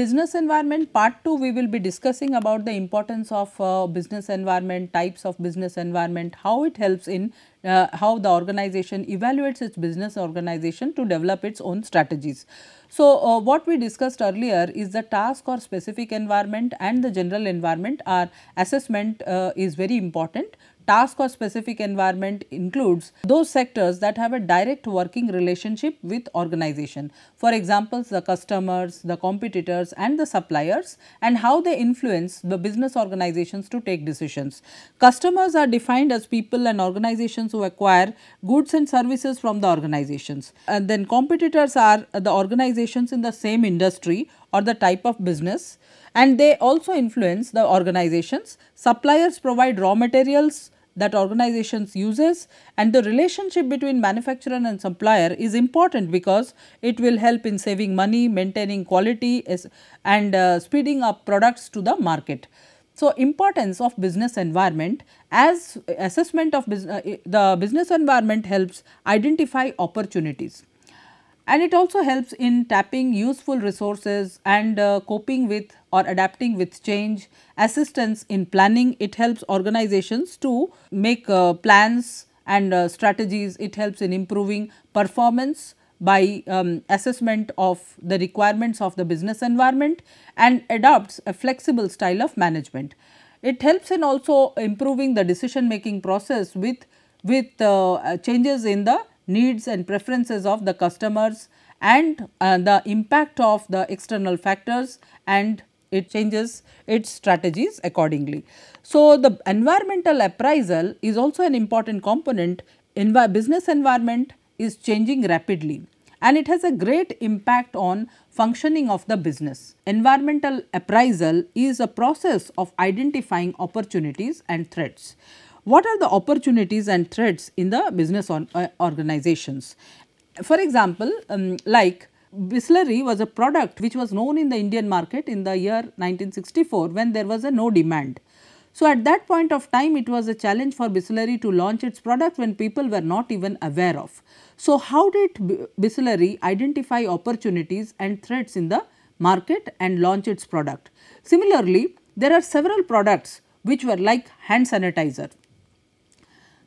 business environment part 2 we will be discussing about the importance of uh, business environment, types of business environment, how it helps in uh, how the organization evaluates its business organization to develop its own strategies. So, uh, what we discussed earlier is the task or specific environment and the general environment Our assessment uh, is very important task or specific environment includes those sectors that have a direct working relationship with organization. For example, the customers, the competitors and the suppliers and how they influence the business organizations to take decisions. Customers are defined as people and organizations who acquire goods and services from the organizations. And then competitors are the organizations in the same industry or the type of business and they also influence the organizations. Suppliers provide raw materials, that organizations uses and the relationship between manufacturer and supplier is important because it will help in saving money, maintaining quality and uh, speeding up products to the market. So, importance of business environment as assessment of uh, the business environment helps identify opportunities and it also helps in tapping useful resources and uh, coping with or adapting with change, assistance in planning. It helps organizations to make uh, plans and uh, strategies. It helps in improving performance by um, assessment of the requirements of the business environment and adopts a flexible style of management. It helps in also improving the decision making process with, with uh, changes in the needs and preferences of the customers and uh, the impact of the external factors and it changes its strategies accordingly. So, the environmental appraisal is also an important component. Envi business environment is changing rapidly and it has a great impact on functioning of the business. Environmental appraisal is a process of identifying opportunities and threats. What are the opportunities and threats in the business on, uh, organizations? For example, um, like Bisleri was a product which was known in the Indian market in the year 1964 when there was a no demand. So, at that point of time it was a challenge for Bisleri to launch its product when people were not even aware of. So, how did Bisleri identify opportunities and threats in the market and launch its product? Similarly, there are several products which were like hand sanitizer.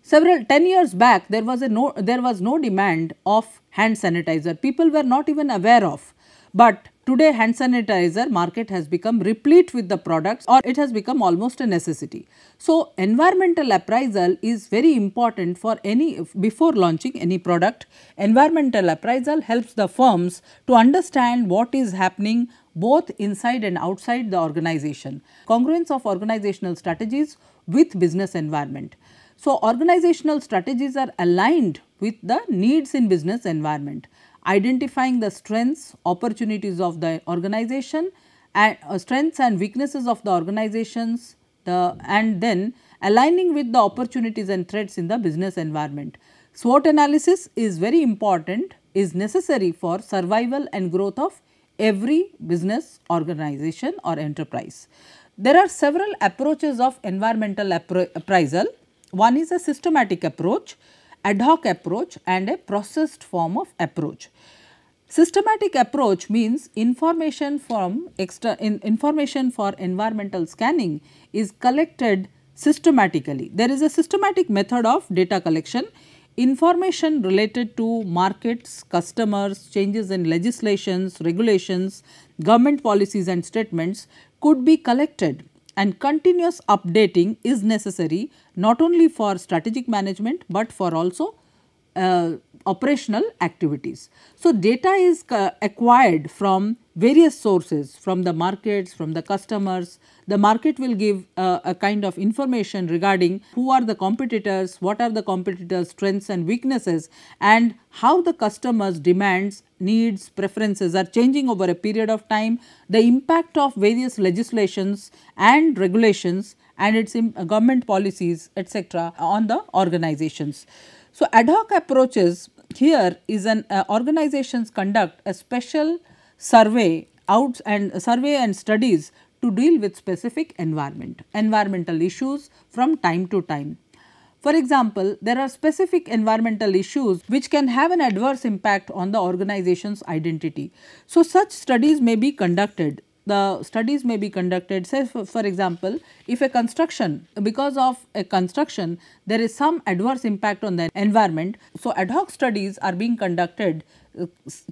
Several 10 years back, there was, a no, there was no demand of hand sanitizer. People were not even aware of. But today hand sanitizer market has become replete with the products or it has become almost a necessity. So environmental appraisal is very important for any before launching any product. Environmental appraisal helps the firms to understand what is happening both inside and outside the organization. Congruence of organizational strategies with business environment. So, organizational strategies are aligned with the needs in business environment, identifying the strengths, opportunities of the organization and uh, strengths and weaknesses of the organizations the, and then aligning with the opportunities and threats in the business environment. SWOT analysis is very important, is necessary for survival and growth of every business organization or enterprise. There are several approaches of environmental appra appraisal one is a systematic approach, ad hoc approach and a processed form of approach. Systematic approach means information from extra in information for environmental scanning is collected systematically. There is a systematic method of data collection. Information related to markets, customers, changes in legislations, regulations, government policies and statements could be collected and continuous updating is necessary not only for strategic management but for also uh, operational activities. So, data is acquired from various sources from the markets, from the customers. The market will give uh, a kind of information regarding who are the competitors, what are the competitors strengths and weaknesses and how the customers demands, needs, preferences are changing over a period of time, the impact of various legislations and regulations and its government policies etc. on the organizations. So, ad hoc approaches here is an uh, organizations conduct a special survey out and uh, survey and studies to deal with specific environment, environmental issues from time to time. For example, there are specific environmental issues which can have an adverse impact on the organization's identity. So, such studies may be conducted the studies may be conducted say for, for example if a construction because of a construction there is some adverse impact on the environment so ad hoc studies are being conducted uh,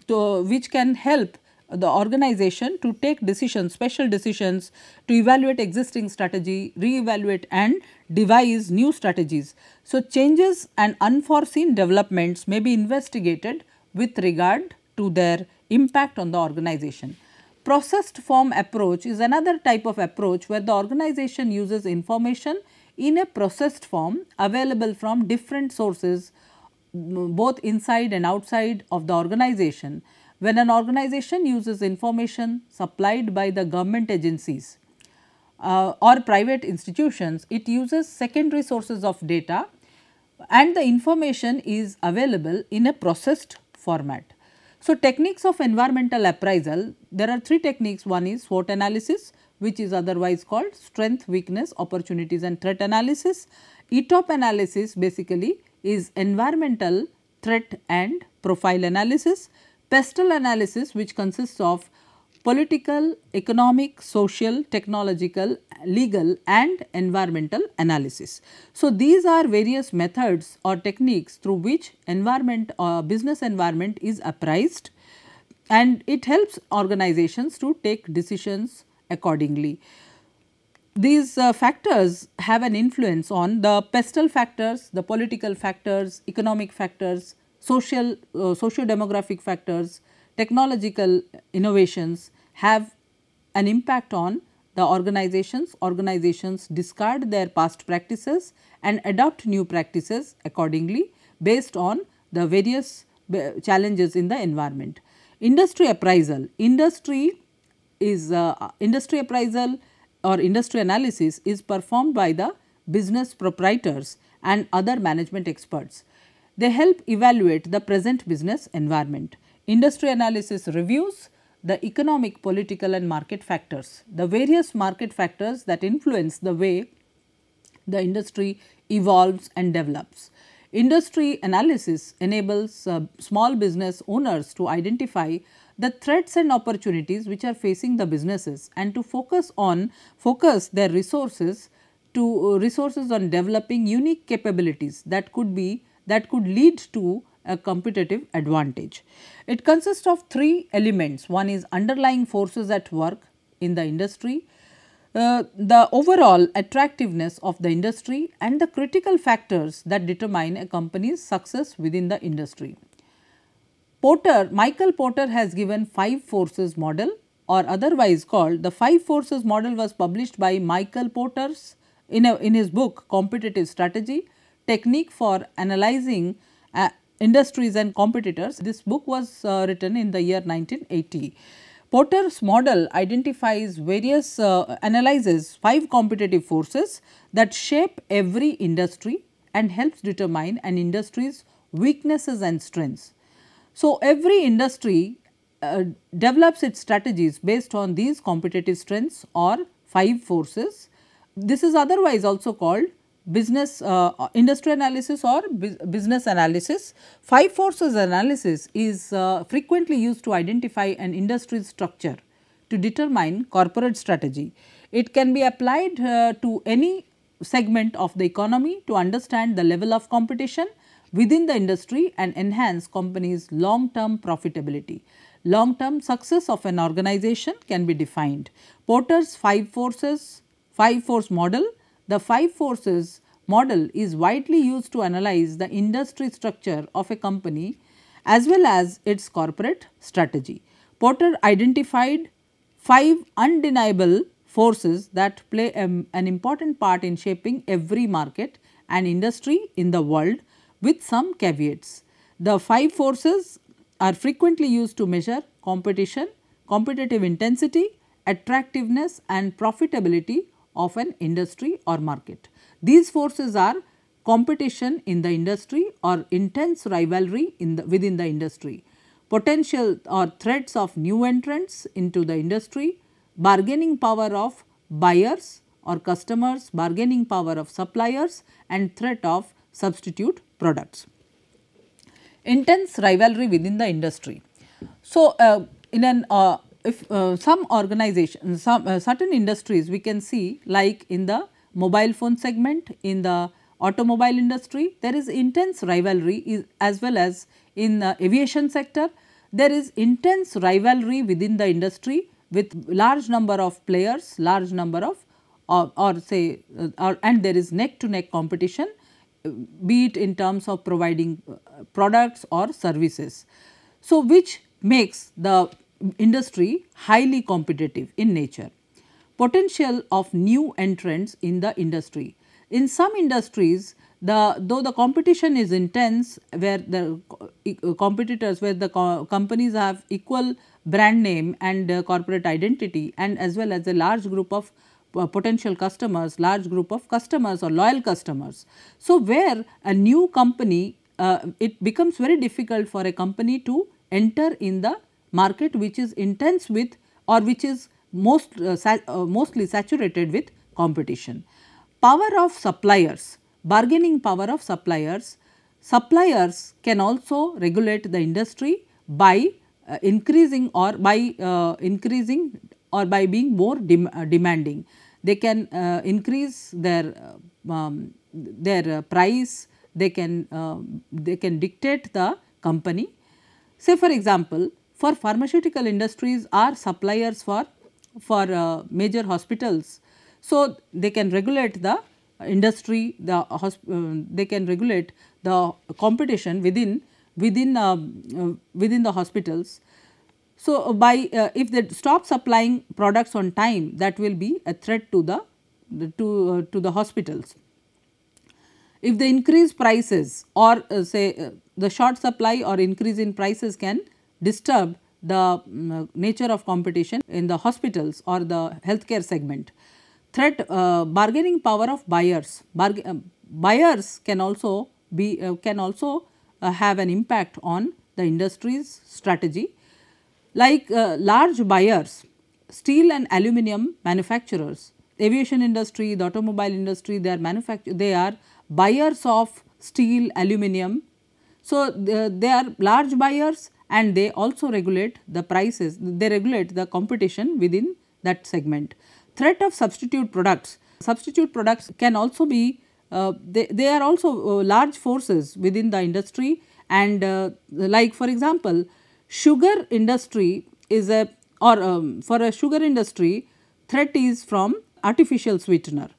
to, which can help the organization to take decisions, special decisions to evaluate existing strategy, re-evaluate and devise new strategies. So, changes and unforeseen developments may be investigated with regard to their impact on the organization. Processed form approach is another type of approach where the organization uses information in a processed form available from different sources both inside and outside of the organization when an organization uses information supplied by the government agencies uh, or private institutions, it uses secondary sources of data and the information is available in a processed format. So, techniques of environmental appraisal, there are three techniques. One is SWOT analysis, which is otherwise called strength, weakness, opportunities and threat analysis. ETOP analysis basically is environmental threat and profile analysis. Pestle analysis, which consists of political, economic, social, technological, legal and environmental analysis. So, these are various methods or techniques through which environment or uh, business environment is apprised and it helps organizations to take decisions accordingly. These uh, factors have an influence on the pestle factors, the political factors, economic factors, social, uh, socio-demographic factors, technological innovations have an impact on the organizations. Organizations discard their past practices and adopt new practices accordingly based on the various uh, challenges in the environment. Industry appraisal. Industry is uh, industry appraisal or industry analysis is performed by the business proprietors and other management experts. They help evaluate the present business environment. Industry analysis reviews the economic, political and market factors, the various market factors that influence the way the industry evolves and develops. Industry analysis enables uh, small business owners to identify the threats and opportunities which are facing the businesses and to focus on focus their resources to uh, resources on developing unique capabilities that could be that could lead to a competitive advantage. It consists of three elements. One is underlying forces at work in the industry, uh, the overall attractiveness of the industry and the critical factors that determine a company's success within the industry. Porter, Michael Porter has given five forces model or otherwise called the five forces model was published by Michael Porter's in, a, in his book competitive strategy technique for analyzing uh, Industries and Competitors. This book was uh, written in the year 1980. Porter's model identifies various, uh, analyzes five competitive forces that shape every industry and helps determine an industry's weaknesses and strengths. So, every industry uh, develops its strategies based on these competitive strengths or five forces. This is otherwise also called business uh, industry analysis or business analysis. Five forces analysis is uh, frequently used to identify an industry structure to determine corporate strategy. It can be applied uh, to any segment of the economy to understand the level of competition within the industry and enhance companies long term profitability. Long term success of an organization can be defined. Porter's five forces, five force model the five forces model is widely used to analyze the industry structure of a company as well as its corporate strategy. Porter identified five undeniable forces that play a, an important part in shaping every market and industry in the world with some caveats. The five forces are frequently used to measure competition, competitive intensity, attractiveness and profitability of an industry or market. These forces are competition in the industry or intense rivalry in the, within the industry, potential or threats of new entrants into the industry, bargaining power of buyers or customers, bargaining power of suppliers and threat of substitute products. Intense rivalry within the industry. So, uh, in an uh, if uh, some organizations, some uh, certain industries we can see like in the mobile phone segment, in the automobile industry, there is intense rivalry is, as well as in the aviation sector, there is intense rivalry within the industry with large number of players, large number of or, or say uh, or, and there is neck to neck competition uh, be it in terms of providing uh, products or services. So, which makes the industry highly competitive in nature. Potential of new entrants in the industry. In some industries, the though the competition is intense where the competitors where the co companies have equal brand name and uh, corporate identity and as well as a large group of uh, potential customers large group of customers or loyal customers so where a new company uh, it becomes very difficult for a company to enter in the market which is intense with or which is most uh, uh, mostly saturated with competition. Power of suppliers, bargaining power of suppliers, suppliers can also regulate the industry by uh, increasing or by uh, increasing or by being more dem uh, demanding. They can uh, increase their um, their price, they can they can dictate the company. Say for example, for pharmaceutical industries are suppliers for, for uh, major hospitals. So, they can regulate the industry, the uh, they can regulate the competition within within um, uh, within the hospitals. So, uh, by if they stop supplying products on time, that will be a threat to the, to to the hospitals if they increase prices or uh, say uh, the short supply or increase in prices can disturb the um, nature of competition in the hospitals or the healthcare segment. Threat uh, bargaining power of buyers. uh, buyers can also be uh, can also uh, have an impact on the industry's strategy. Like uh, large buyers, steel and aluminium manufacturers, aviation industry, the automobile industry, they are manufacture they are buyers of steel, aluminium. So, they are large buyers and they also regulate the prices, they regulate the competition within that segment. Threat of substitute products, substitute products can also be, uh, they, they are also uh, large forces within the industry and uh, like for example, sugar industry is a or um, for a sugar industry threat is from artificial sweetener.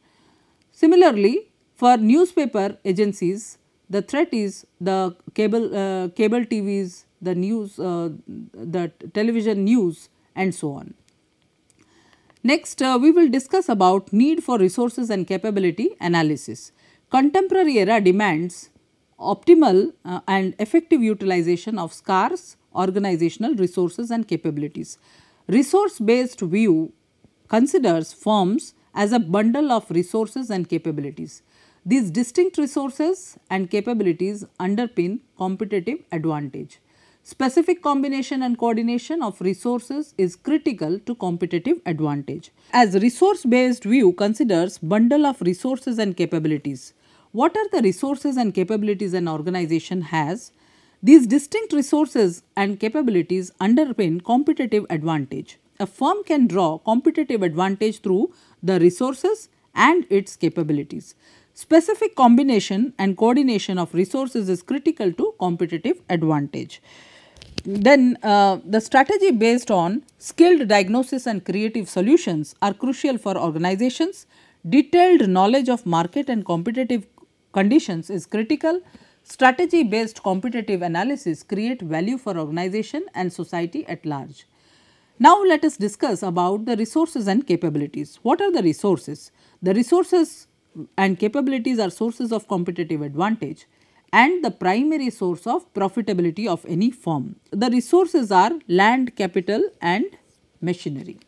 Similarly, for newspaper agencies the threat is the cable, uh, cable TVs, the news, uh, the television news and so on. Next, uh, we will discuss about need for resources and capability analysis. Contemporary era demands optimal uh, and effective utilization of scarce organizational resources and capabilities. Resource based view considers firms as a bundle of resources and capabilities. These distinct resources and capabilities underpin competitive advantage. Specific combination and coordination of resources is critical to competitive advantage. As resource-based view considers bundle of resources and capabilities. What are the resources and capabilities an organization has? These distinct resources and capabilities underpin competitive advantage. A firm can draw competitive advantage through the resources and its capabilities. Specific combination and coordination of resources is critical to competitive advantage. Then uh, the strategy based on skilled diagnosis and creative solutions are crucial for organizations. Detailed knowledge of market and competitive conditions is critical. Strategy based competitive analysis create value for organization and society at large. Now let us discuss about the resources and capabilities. What are the resources? The resources and capabilities are sources of competitive advantage and the primary source of profitability of any firm. The resources are land, capital and machinery.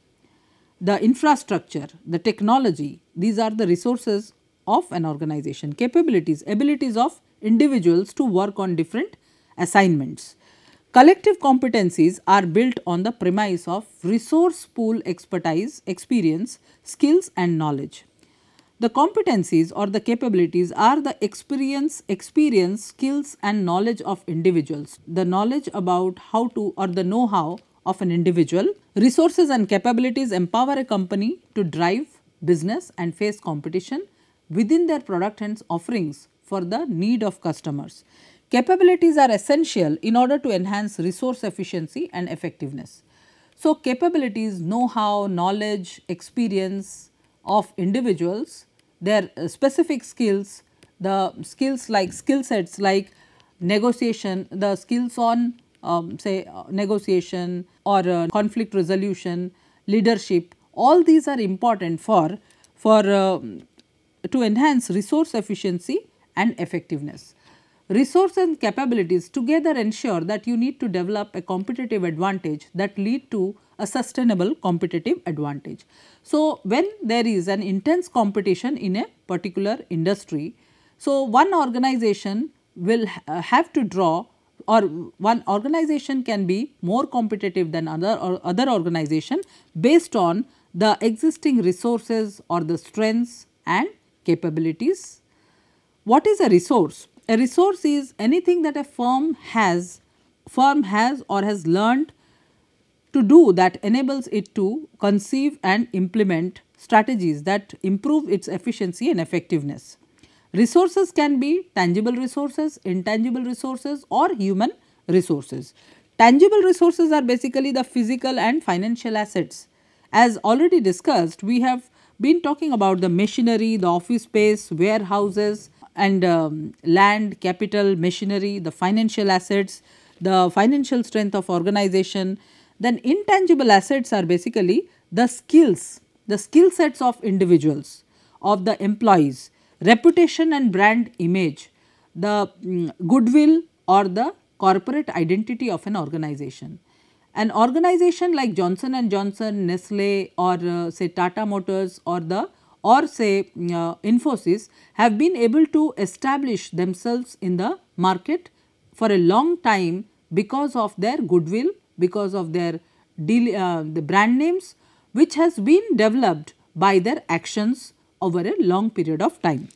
The infrastructure, the technology, these are the resources of an organization, capabilities, abilities of individuals to work on different assignments. Collective competencies are built on the premise of resource pool expertise, experience, skills and knowledge. The competencies or the capabilities are the experience, experience, skills and knowledge of individuals. The knowledge about how to or the know-how of an individual. Resources and capabilities empower a company to drive business and face competition within their product and offerings for the need of customers. Capabilities are essential in order to enhance resource efficiency and effectiveness. So, capabilities, know-how, knowledge, experience of individuals their uh, specific skills, the skills like skill sets like negotiation, the skills on um, say uh, negotiation or uh, conflict resolution, leadership, all these are important for, for uh, to enhance resource efficiency and effectiveness. Resource and capabilities together ensure that you need to develop a competitive advantage that lead to a sustainable competitive advantage. So, when there is an intense competition in a particular industry, so one organization will ha uh, have to draw or one organization can be more competitive than other or other organization based on the existing resources or the strengths and capabilities. What is a resource? A resource is anything that a firm has, firm has or has learned to do that enables it to conceive and implement strategies that improve its efficiency and effectiveness. Resources can be tangible resources, intangible resources or human resources. Tangible resources are basically the physical and financial assets. As already discussed, we have been talking about the machinery, the office space, warehouses and um, land, capital, machinery, the financial assets, the financial strength of organization, then intangible assets are basically the skills, the skill sets of individuals, of the employees, reputation and brand image, the um, goodwill or the corporate identity of an organization. An organization like Johnson and Johnson, Nestle or uh, say Tata Motors or the or say mm, uh, Infosys have been able to establish themselves in the market for a long time because of their goodwill because of their deal, uh, the brand names which has been developed by their actions over a long period of time.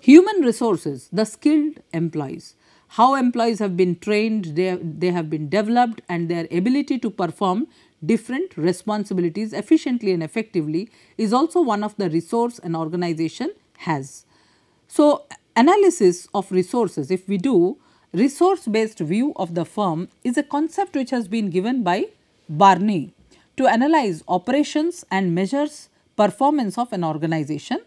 Human resources, the skilled employees, how employees have been trained, they, they have been developed and their ability to perform different responsibilities efficiently and effectively is also one of the resource an organization has. So, analysis of resources, if we do, resource based view of the firm is a concept which has been given by Barney to analyze operations and measures performance of an organization.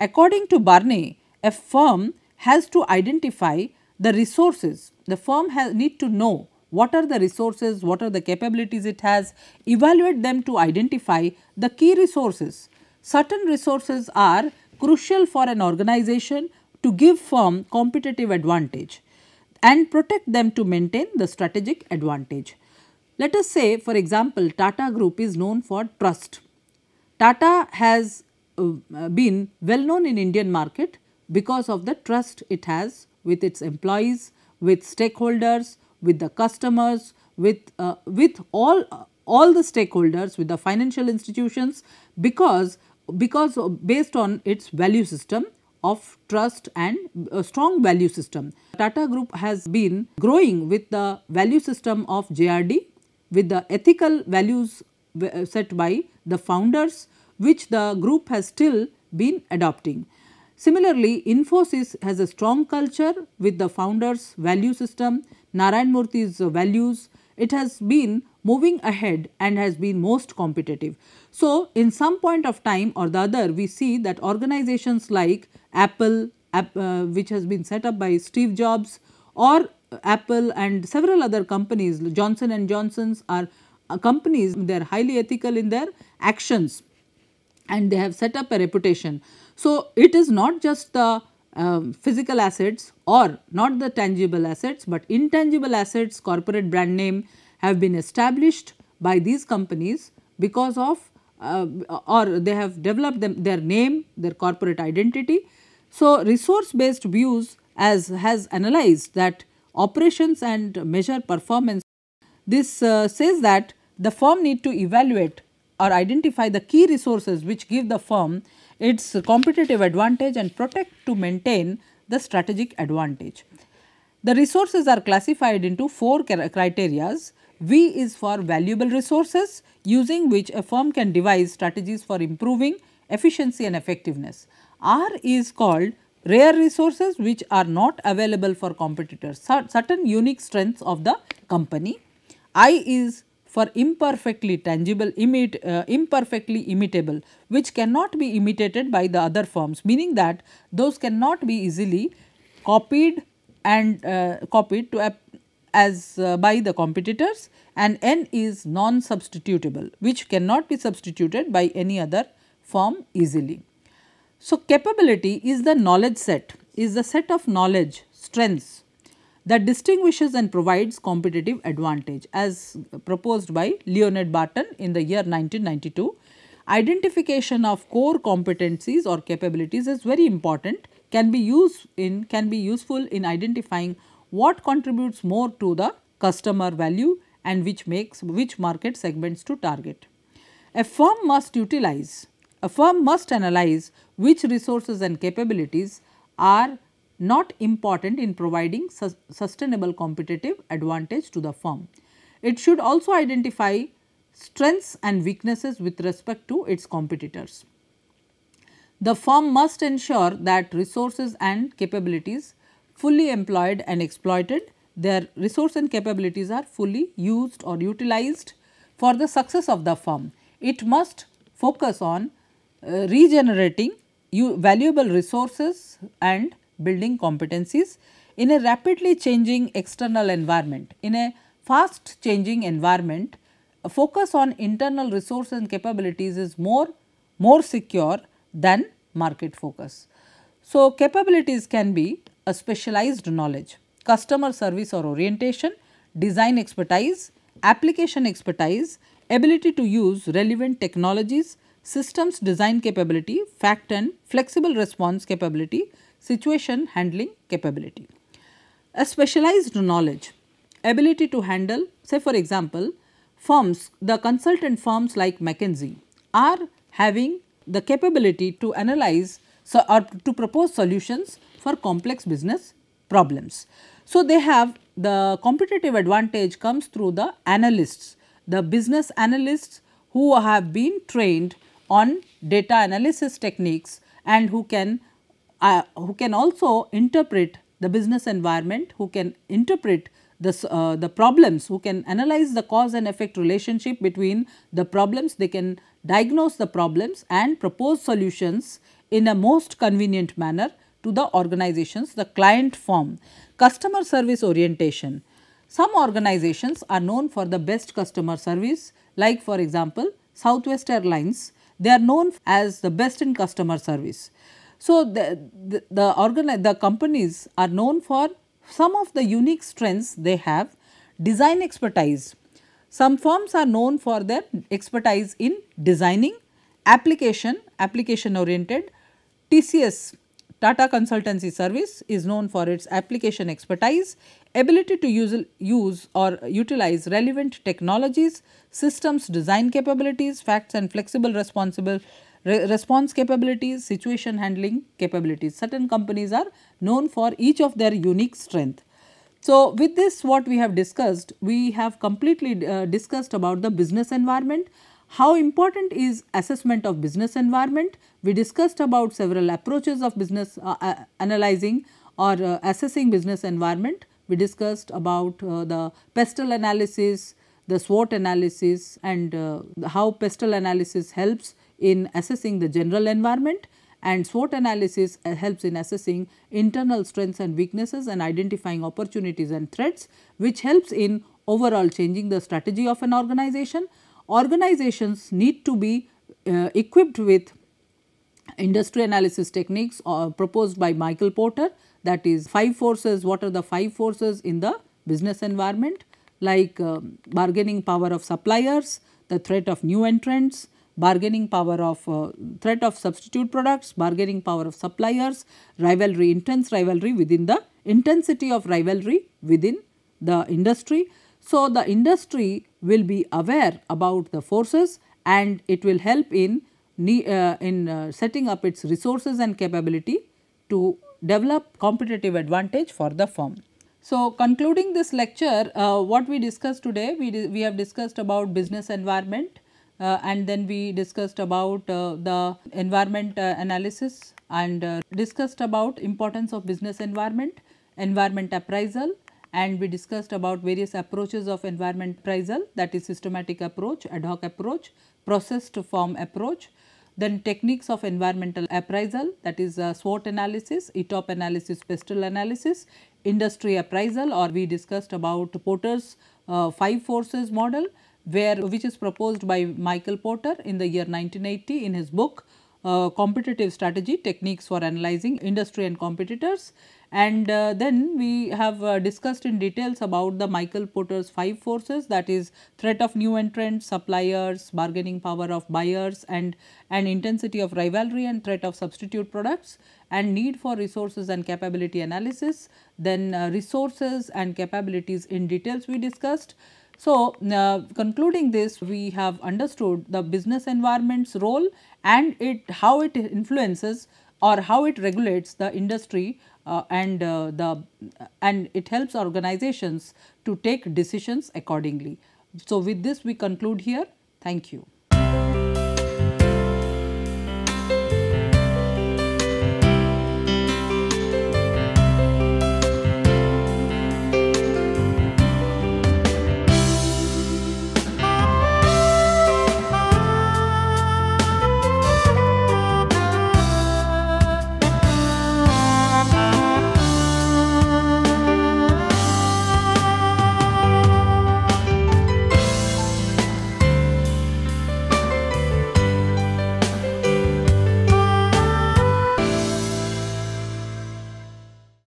According to Barney, a firm has to identify the resources. The firm has need to know what are the resources, what are the capabilities it has, evaluate them to identify the key resources. Certain resources are crucial for an organization to give firm competitive advantage and protect them to maintain the strategic advantage. Let us say for example, Tata Group is known for trust. Tata has uh, been well known in Indian market because of the trust it has with its employees, with stakeholders, with the customers, with, uh, with all, uh, all the stakeholders, with the financial institutions because, because based on its value system of trust and a uh, strong value system. Tata Group has been growing with the value system of JRD with the ethical values uh, set by the founders which the group has still been adopting. Similarly, Infosys has a strong culture with the founders value system, Narayan Murthy's values, it has been moving ahead and has been most competitive. So, in some point of time or the other, we see that organizations like Apple, App, uh, which has been set up by Steve Jobs or Apple and several other companies, Johnson and Johnson's are uh, companies, they are highly ethical in their actions and they have set up a reputation. So, it is not just the um, physical assets or not the tangible assets, but intangible assets, corporate brand name have been established by these companies because of uh, or they have developed them, their name, their corporate identity. So, resource based views as has analyzed that operations and measure performance. This uh, says that the firm need to evaluate or identify the key resources which give the firm its competitive advantage and protect to maintain the strategic advantage. The resources are classified into four criteria. V is for valuable resources using which a firm can devise strategies for improving efficiency and effectiveness. R is called rare resources which are not available for competitors, certain unique strengths of the company. I is for imperfectly tangible, imit, uh, imperfectly imitable, which cannot be imitated by the other forms, meaning that those cannot be easily copied and uh, copied to as uh, by the competitors and n is non-substitutable which cannot be substituted by any other form easily. So, capability is the knowledge set, is the set of knowledge, strengths that distinguishes and provides competitive advantage as proposed by Leonard Barton in the year 1992. Identification of core competencies or capabilities is very important can be used in can be useful in identifying what contributes more to the customer value and which makes which market segments to target. A firm must utilize, a firm must analyze which resources and capabilities are not important in providing su sustainable competitive advantage to the firm. It should also identify strengths and weaknesses with respect to its competitors. The firm must ensure that resources and capabilities fully employed and exploited, their resource and capabilities are fully used or utilized for the success of the firm. It must focus on uh, regenerating valuable resources and building competencies in a rapidly changing external environment. In a fast changing environment, a focus on internal resources and capabilities is more, more secure than market focus. So, capabilities can be a specialized knowledge, customer service or orientation, design expertise, application expertise, ability to use relevant technologies, systems design capability, fact and flexible response capability, situation handling capability. A specialized knowledge, ability to handle, say for example, firms, the consultant firms like McKinsey are having the capability to analyze so, or to propose solutions for complex business problems. So, they have the competitive advantage comes through the analysts, the business analysts who have been trained on data analysis techniques and who can uh, who can also interpret the business environment, who can interpret this, uh, the problems, who can analyze the cause and effect relationship between the problems, they can diagnose the problems and propose solutions in a most convenient manner to the organizations, the client form. Customer service orientation. Some organizations are known for the best customer service like for example, Southwest Airlines, they are known as the best in customer service. So, the, the, the, the companies are known for some of the unique strengths they have design expertise. Some firms are known for their expertise in designing, application, application oriented. TCS, Tata Consultancy Service is known for its application expertise, ability to use, use or utilize relevant technologies, systems design capabilities, facts and flexible responsible Re response capabilities, situation handling capabilities. Certain companies are known for each of their unique strength. So, with this what we have discussed, we have completely uh, discussed about the business environment, how important is assessment of business environment. We discussed about several approaches of business uh, uh, analyzing or uh, assessing business environment. We discussed about uh, the pestle analysis, the SWOT analysis and uh, how pestle analysis helps in assessing the general environment and SWOT analysis uh, helps in assessing internal strengths and weaknesses and identifying opportunities and threats which helps in overall changing the strategy of an organization. Organizations need to be uh, equipped with industry analysis techniques uh, proposed by Michael Porter that is five forces, what are the five forces in the business environment like uh, bargaining power of suppliers, the threat of new entrants, bargaining power of uh, threat of substitute products, bargaining power of suppliers, rivalry, intense rivalry within the intensity of rivalry within the industry. So, the industry will be aware about the forces and it will help in, uh, in uh, setting up its resources and capability to develop competitive advantage for the firm. So, concluding this lecture, uh, what we discussed today, we, we have discussed about business environment, uh, and then we discussed about uh, the environment uh, analysis and discussed about importance of business environment, environment appraisal and we discussed about various approaches of environment appraisal that is systematic approach, ad hoc approach, process to form approach, then techniques of environmental appraisal that is uh, SWOT analysis, ETOP analysis, PESTLE analysis, industry appraisal or we discussed about Porter's uh, five forces model where which is proposed by Michael Porter in the year 1980 in his book uh, competitive strategy techniques for analyzing industry and competitors and uh, then we have uh, discussed in details about the Michael Porter's five forces that is threat of new entrants, suppliers, bargaining power of buyers and and intensity of rivalry and threat of substitute products and need for resources and capability analysis then uh, resources and capabilities in details we discussed so, uh, concluding this we have understood the business environment's role and it how it influences or how it regulates the industry uh, and uh, the and it helps organizations to take decisions accordingly. So, with this we conclude here. Thank you.